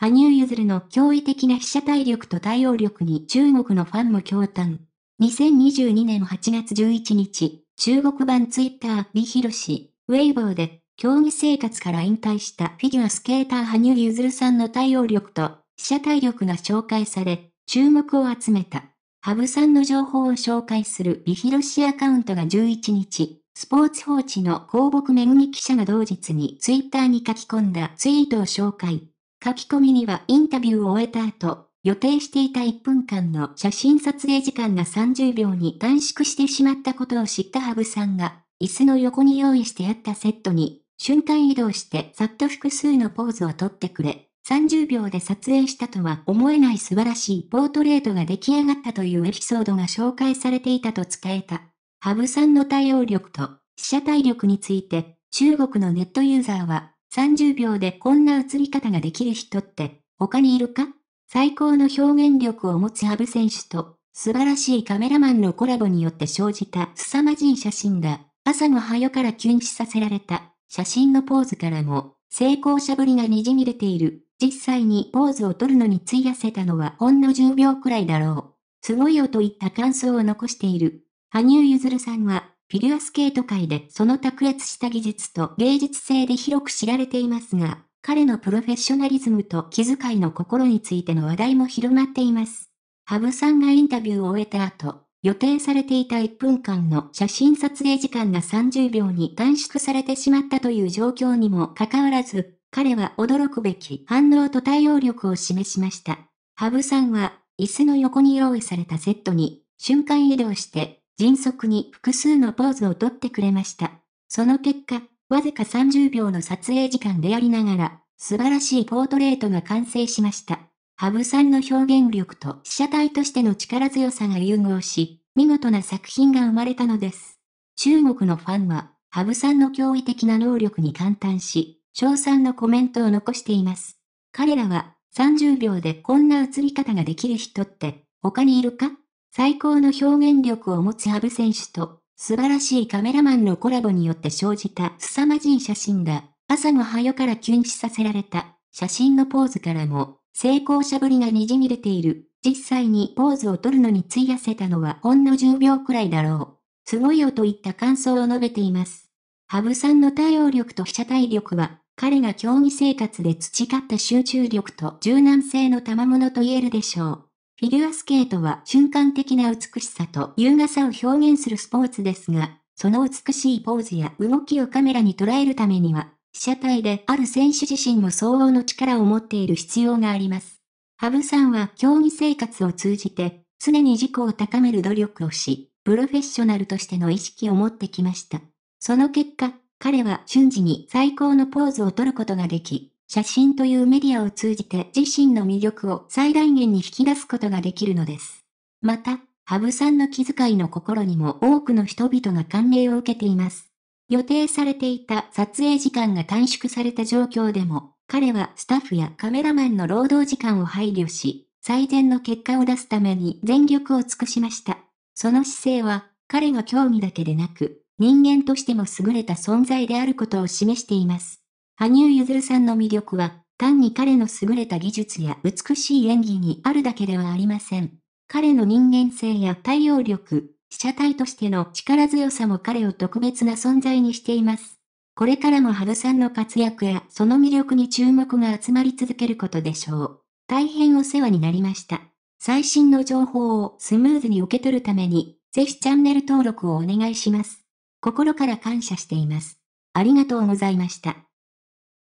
羽生結弦の驚異的な被写体力と対応力に中国のファンも驚嘆。2022年8月11日、中国版ツイッター美広氏、ウェイボーで、競技生活から引退したフィギュアスケーター羽生結弦さんの対応力と被写体力が紹介され、注目を集めた。ハブさんの情報を紹介する美ヒロシアカウントが11日、スポーツ報知の広木めぐみ記者が同日にツイッターに書き込んだツイートを紹介。書き込みにはインタビューを終えた後、予定していた1分間の写真撮影時間が30秒に短縮してしまったことを知ったハブさんが、椅子の横に用意してあったセットに、瞬間移動してさっと複数のポーズをとってくれ、30秒で撮影したとは思えない素晴らしいポートレートが出来上がったというエピソードが紹介されていたと伝えた。ハブさんの対応力と、被写体力について、中国のネットユーザーは、30秒でこんな映り方ができる人って他にいるか最高の表現力を持つハブ選手と素晴らしいカメラマンのコラボによって生じた凄まじい写真だ。朝の早からキュンしさせられた写真のポーズからも成功者ぶりが滲み出ている。実際にポーズを取るのに費やせたのはほんの10秒くらいだろう。すごいよといった感想を残している。羽生結弦さんはフィギュアスケート界でその卓越した技術と芸術性で広く知られていますが、彼のプロフェッショナリズムと気遣いの心についての話題も広まっています。ハブさんがインタビューを終えた後、予定されていた1分間の写真撮影時間が30秒に短縮されてしまったという状況にもかかわらず、彼は驚くべき反応と対応力を示しました。ハブさんは、椅子の横に用意されたセットに瞬間移動して迅速に複数のポーズをとってくれました。その結果、わずか30秒の撮影時間でありながら、素晴らしいポートレートが完成しました。ハブさんの表現力と被写体としての力強さが融合し、見事な作品が生まれたのです。中国のファンは、ハブさんの驚異的な能力に感嘆し、賞賛のコメントを残しています。彼らは、30秒でこんな映り方ができる人って、他にいるか最高の表現力を持つハブ選手と、素晴らしいカメラマンのコラボによって生じた凄まじい写真が、朝の早からン止させられた、写真のポーズからも、成功者ぶりがにじみ出ている。実際にポーズを取るのに費やせたのはほんの10秒くらいだろう。すごいよといった感想を述べています。ハブさんの対応力と被写体力は、彼が競技生活で培った集中力と柔軟性の賜物と言えるでしょう。フィギュアスケートは瞬間的な美しさと優雅さを表現するスポーツですが、その美しいポーズや動きをカメラに捉えるためには、被写体である選手自身も相応の力を持っている必要があります。羽生さんは競技生活を通じて、常に自己を高める努力をし、プロフェッショナルとしての意識を持ってきました。その結果、彼は瞬時に最高のポーズを取ることができ、写真というメディアを通じて自身の魅力を最大限に引き出すことができるのです。また、ハブさんの気遣いの心にも多くの人々が感銘を受けています。予定されていた撮影時間が短縮された状況でも、彼はスタッフやカメラマンの労働時間を配慮し、最善の結果を出すために全力を尽くしました。その姿勢は、彼が興味だけでなく、人間としても優れた存在であることを示しています。羽生結弦さんの魅力は、単に彼の優れた技術や美しい演技にあるだけではありません。彼の人間性や対応力、被写体としての力強さも彼を特別な存在にしています。これからも羽生さんの活躍やその魅力に注目が集まり続けることでしょう。大変お世話になりました。最新の情報をスムーズに受け取るために、ぜひチャンネル登録をお願いします。心から感謝しています。ありがとうございました。